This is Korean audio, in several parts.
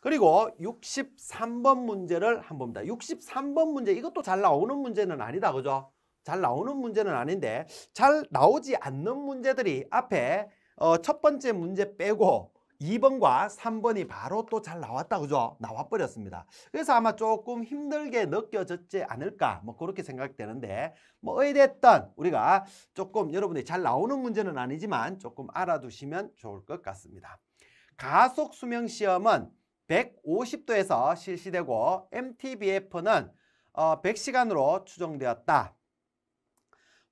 그리고 63번 문제를 한번 봅니다. 63번 문제 이것도 잘 나오는 문제는 아니다. 그죠? 잘 나오는 문제는 아닌데 잘 나오지 않는 문제들이 앞에 어, 첫 번째 문제 빼고 2번과 3번이 바로 또 잘 나왔다 그죠? 나와버렸습니다. 그래서 아마 조금 힘들게 느껴졌지 않을까 뭐 그렇게 생각되는데 뭐 의뢰했던 우리가 조금 여러분이잘 나오는 문제는 아니지만 조금 알아두시면 좋을 것 같습니다. 가속수명시험은 150도에서 실시되고 MTBF는 어, 100시간으로 추정되었다.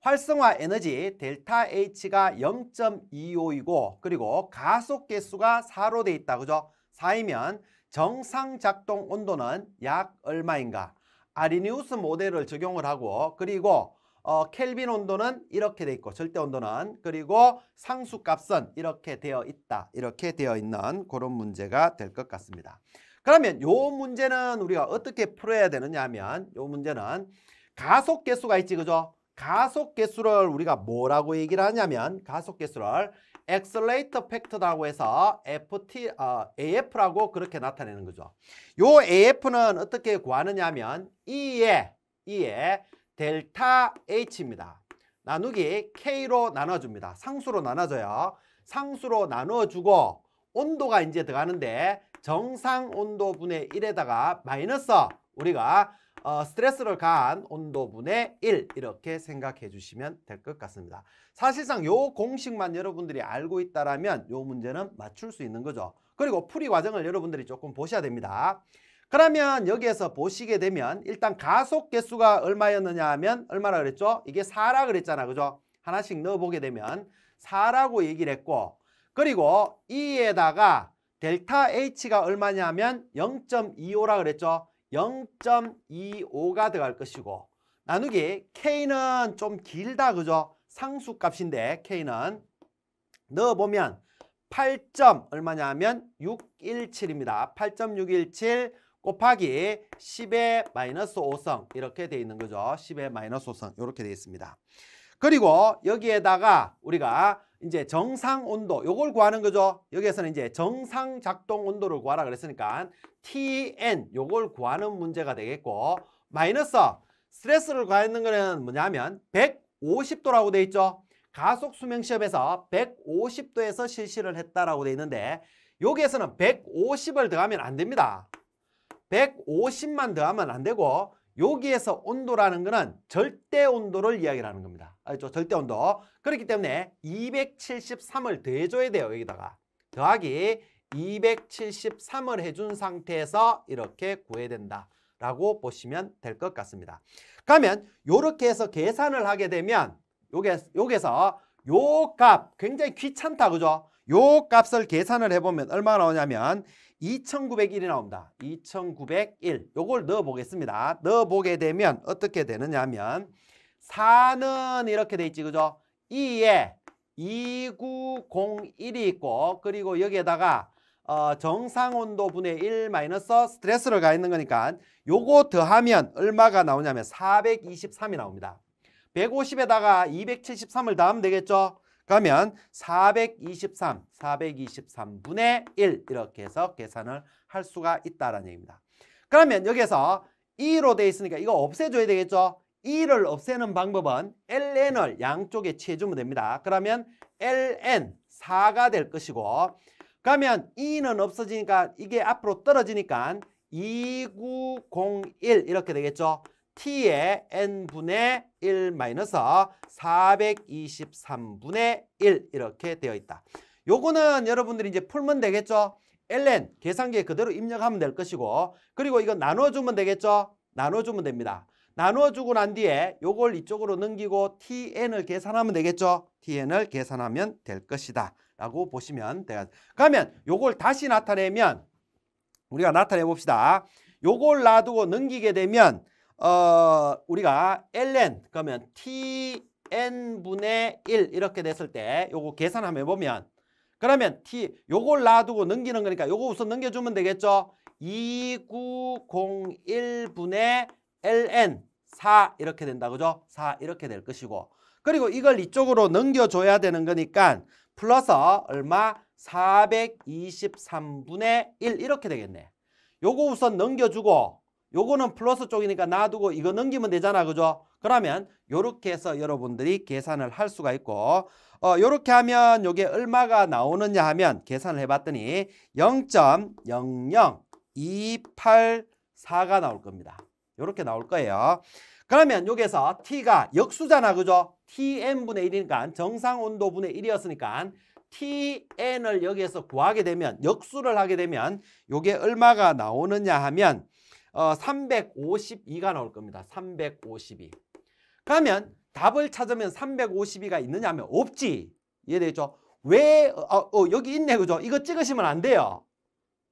활성화 에너지 델타 H가 0.25이고 그리고 가속 개수가 4로 돼 있다. 그죠? 4이면 정상 작동 온도는 약 얼마인가? 아리니우스 모델을 적용을 하고 그리고 어, 켈빈 온도는 이렇게 돼 있고 절대 온도는 그리고 상수값은 이렇게 되어 있다. 이렇게 되어 있는 그런 문제가 될 것 같습니다. 그러면 요 문제는 우리가 어떻게 풀어야 되느냐 하면 요 문제는 가속 개수가 있지 그죠? 가속 개수를 우리가 뭐라고 얘기를 하냐면 가속 개수를 엑셀레이터 팩터라고 해서 FT, 어, AF라고 그렇게 나타내는 거죠. 요 AF는 어떻게 구하느냐 하면 E에, E에 델타 H입니다. 나누기 K로 나눠줍니다. 상수로 나눠줘요. 상수로 나눠주고 온도가 이제 들어가는데 정상 온도분의 1에다가 마이너스 우리가 어, 스트레스를 가한 온도분의 1 이렇게 생각해 주시면 될 것 같습니다. 사실상 요 공식만 여러분들이 알고 있다면 라요 문제는 맞출 수 있는 거죠. 그리고 풀이 과정을 여러분들이 조금 보셔야 됩니다. 그러면 여기에서 보시게 되면 일단 가속 개수가 얼마였느냐 하면 얼마라 그랬죠? 이게 4라 그랬잖아. 그죠? 하나씩 넣어보게 되면 4라고 얘기를 했고 그리고 E에다가 델타 H가 얼마냐면 하 0.25라 그랬죠? 0.25가 들어갈 것이고 나누기 K는 좀 길다 그죠? 상수값인데 K는 넣어보면 8점 얼마냐 하면 617입니다. 8.617 곱하기 10의 마이너스 5성 이렇게 돼 있는 거죠. 10의 마이너스 5성 이렇게 돼 있습니다. 그리고 여기에다가 우리가 이제 정상 온도 요걸 구하는 거죠. 여기에서는 이제 정상 작동 온도를 구하라 그랬으니까 Tn 요걸 구하는 문제가 되겠고 마이너스 스트레스를 구하는 거는 뭐냐면 150도라고 돼 있죠. 가속 수명 시험에서 150도에서 실시를 했다라고 돼 있는데 여기에서는 150을 더하면 안 됩니다. 150만 더하면 안 되고 여기에서 온도라는 거는 절대 온도를 이야기를 하는 겁니다. 알죠? 절대 온도. 그렇기 때문에 273을 더해줘야 돼요. 여기다가. 더하기 273을 해준 상태에서 이렇게 구해야 된다. 라고 보시면 될 것 같습니다. 그러면 이렇게 해서 계산을 하게 되면 여기에서요 값 굉장히 귀찮다. 그죠? 요 값을 계산을 해보면 얼마가 나오냐면 2901이 나옵니다. 2901. 요걸 넣어보겠습니다. 넣어보게 되면 어떻게 되느냐 하면 4는 이렇게 돼 있지 그죠? 2에 2901이 있고 그리고 여기에다가 어, 정상온도 분의 1 마이너스 스트레스를 가 있는 거니까 요거 더하면 얼마가 나오냐면 423이 나옵니다. 150에다가 273을 더하면 되겠죠? 그러면 423, 423분의 1 이렇게 해서 계산을 할 수가 있다라는 얘기입니다. 그러면 여기서 에 2로 돼 있으니까 이거 없애줘야 되겠죠? 2를 없애는 방법은 ln을 양쪽에 취해주면 됩니다. 그러면 ln 4가 될 것이고 그러면 2는 없어지니까 이게 앞으로 떨어지니까 2901 이렇게 되겠죠? t의 n분의 1 마이너스 423분의 1 이렇게 되어 있다. 요거는 여러분들이 이제 풀면 되겠죠? ln 계산기에 그대로 입력하면 될 것이고 그리고 이거 나눠주면 되겠죠? 나눠주면 됩니다. 나눠주고 난 뒤에 요걸 이쪽으로 넘기고 tn을 계산하면 되겠죠? tn을 계산하면 될 것이다. 라고 보시면 돼요. 그러면 요걸 다시 나타내면 우리가 나타내 봅시다. 요걸 놔두고 넘기게 되면 어, 우리가 ln 그러면 tn분의 1 이렇게 됐을 때 요거 계산 하면보면 그러면 t 요걸 놔두고 넘기는 거니까 요거 우선 넘겨주면 되겠죠. 2901분의 ln 4 이렇게 된다 그죠? 4 이렇게 될 것이고 그리고 이걸 이쪽으로 넘겨줘야 되는 거니까 플러스 얼마? 423분의 1 이렇게 되겠네. 요거 우선 넘겨주고 요거는 플러스 쪽이니까 놔두고 이거 넘기면 되잖아. 그죠? 그러면 요렇게 해서 여러분들이 계산을 할 수가 있고 어, 요렇게 하면 요게 얼마가 나오느냐 하면 계산을 해봤더니 0.00284가 나올 겁니다. 요렇게 나올 거예요. 그러면 여기서 에 T가 역수잖아. 그죠? Tn분의 1이니까 정상 온도분의 1이었으니까 Tn을 여기에서 구하게 되면 역수를 하게 되면 요게 얼마가 나오느냐 하면 어, 352가 나올 겁니다. 352. 그러면 답을 찾으면 352가 있느냐 하면 없지. 이해되죠? 왜 어, 어, 여기 있네 그죠? 이거 찍으시면 안 돼요.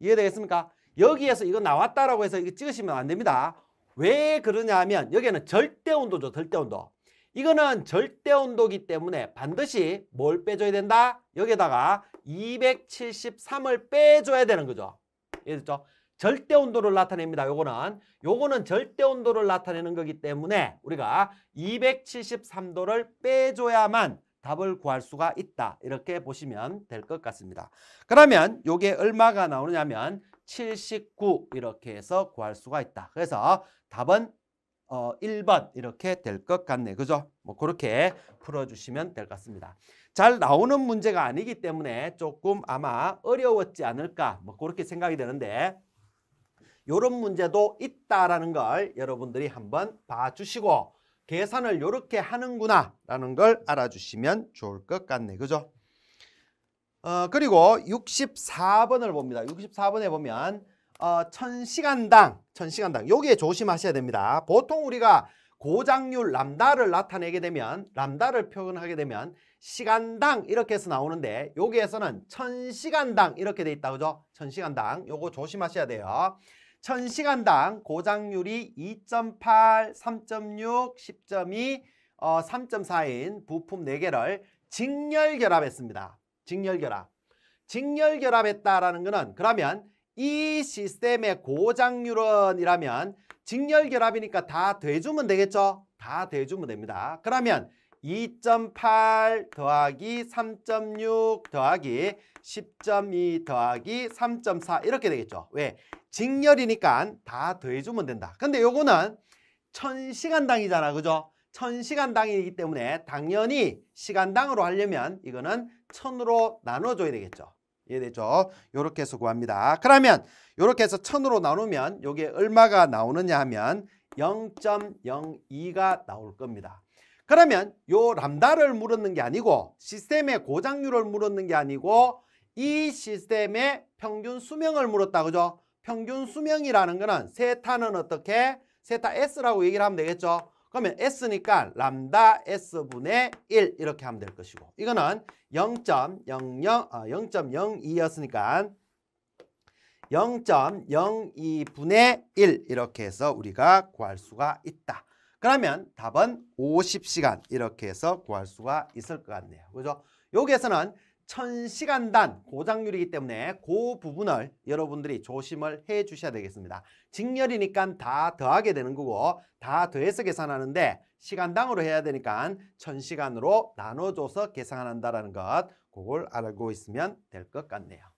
이해되겠습니까? 여기에서 이거 나왔다라고 해서 이거 찍으시면 안 됩니다. 왜 그러냐 하면 여기는 절대 온도죠. 절대 온도. 이거는 절대 온도기 때문에 반드시 뭘 빼줘야 된다? 여기에다가 273을 빼줘야 되는 거죠. 이해됐죠? 절대 온도를 나타냅니다. 요거는 요거는 절대 온도를 나타내는 거기 때문에 우리가 273도를 빼줘야만 답을 구할 수가 있다. 이렇게 보시면 될 것 같습니다. 그러면 요게 얼마가 나오느냐면 79 이렇게 해서 구할 수가 있다. 그래서 답은 어, 1번 이렇게 될 것 같네. 그죠? 뭐 그렇게 풀어주시면 될 것 같습니다. 잘 나오는 문제가 아니기 때문에 조금 아마 어려웠지 않을까 뭐 그렇게 생각이 되는데 이런 문제도 있다라는 걸 여러분들이 한번 봐주시고 계산을 이렇게 하는구나 라는 걸 알아주시면 좋을 것 같네. 그죠? 어, 그리고 64번을 봅니다. 64번에 보면 어, 1000시간당, 1000시간당 여기에 조심하셔야 됩니다. 보통 우리가 고장률 람다를 나타내게 되면 람다를 표현하게 되면 시간당 이렇게 해서 나오는데 여기에서는 1000시간당 이렇게 돼 있다. 그죠? 1000시간당 요거 조심하셔야 돼요. 1000시간당 고장률이 2.8, 3.6, 10.2, 어, 3.4인 부품 4개를 직렬 결합했습니다. 직렬 결합. 직렬 결합했다라는 거는 그러면 이 시스템의 고장률은이라면 직렬 결합이니까 다 돼주면 되겠죠? 다 돼주면 됩니다. 그러면 2.8 더하기 3.6 더하기 10.2 더하기 3.4 이렇게 되겠죠. 왜? 직렬이니까 다 더해주면 된다. 근데 요거는 1000시간당이잖아. 그죠? 1000시간당이기 때문에 당연히 시간당으로 하려면 이거는 1000으로 나눠줘야 되겠죠. 이해되죠? 요렇게 해서 구합니다. 그러면 요렇게 해서 1000으로 나누면 요게 얼마가 나오느냐 하면 0.02가 나올 겁니다. 그러면 요 람다를 물었는 게 아니고 시스템의 고장률을 물었는 게 아니고 이 시스템의 평균 수명을 물었다 그죠? 평균 수명이라는 거는 세타는 어떻게? 세타 S라고 얘기를 하면 되겠죠? 그러면 S니까 람다 S분의 1 이렇게 하면 될 것이고 이거는 0.00, 아, 0.02였으니까 0.02분의 1 이렇게 해서 우리가 구할 수가 있다. 그러면 답은 50시간 이렇게 해서 구할 수가 있을 것 같네요. 그죠? 여기에서는 1000시간단 고장률이기 때문에 그 부분을 여러분들이 조심을 해 주셔야 되겠습니다. 직렬이니까 다 더하게 되는 거고 다 더해서 계산하는데 시간당으로 해야 되니까 1000시간으로 나눠줘서 계산한다는 것 그걸 알고 있으면 될 것 같네요.